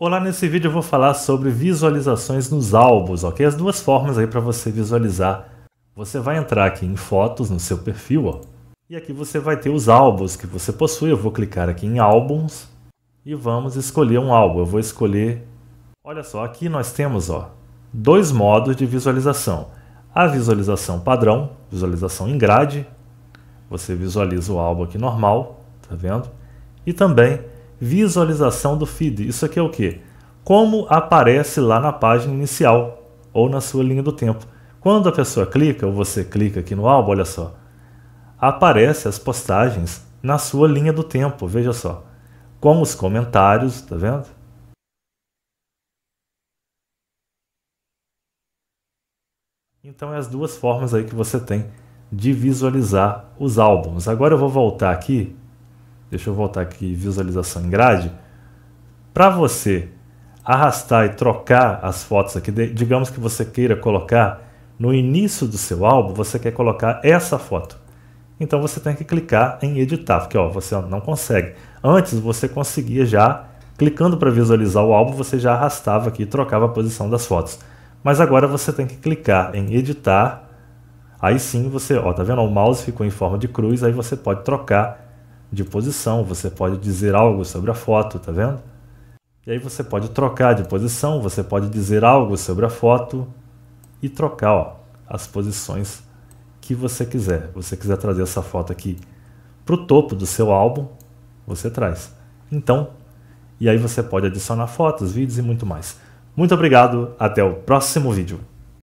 Olá, nesse vídeo eu vou falar sobre visualizações nos álbuns, ok? As duas formas aí para você visualizar. Você vai entrar aqui em fotos no seu perfil, ó, e aqui você vai ter os álbuns que você possui. Eu vou clicar aqui em álbuns e vamos escolher um álbum. Eu vou escolher... Olha só, aqui nós temos ó, dois modos de visualização. A visualização padrão, visualização em grade, você visualiza o álbum aqui normal, tá vendo? E também visualização do feed. Isso aqui é o que? Como aparece lá na página inicial ou na sua linha do tempo. Quando a pessoa clica ou você clica aqui no álbum, olha só, aparece as postagens na sua linha do tempo, veja só, com os comentários, tá vendo? Então é as duas formas aí que você tem de visualizar os álbuns. Agora eu vou voltar aqui deixa eu voltar aqui, visualização em grade, para você arrastar e trocar as fotos aqui, digamos que você queira colocar no início do seu álbum, você quer colocar essa foto. Então você tem que clicar em editar, porque ó, você não consegue. Antes você conseguia já, clicando para visualizar o álbum, você já arrastava aqui e trocava a posição das fotos. Mas agora você tem que clicar em editar, aí sim você, ó, tá vendo? O mouse ficou em forma de cruz, aí você pode trocar de posição, você pode dizer algo sobre a foto, tá vendo? E aí você pode trocar de posição, você pode dizer algo sobre a foto e trocar ó, as posições que você quiser. Você quiser trazer essa foto aqui para o topo do seu álbum, você traz. Então, e aí você pode adicionar fotos, vídeos e muito mais. Muito obrigado, até o próximo vídeo.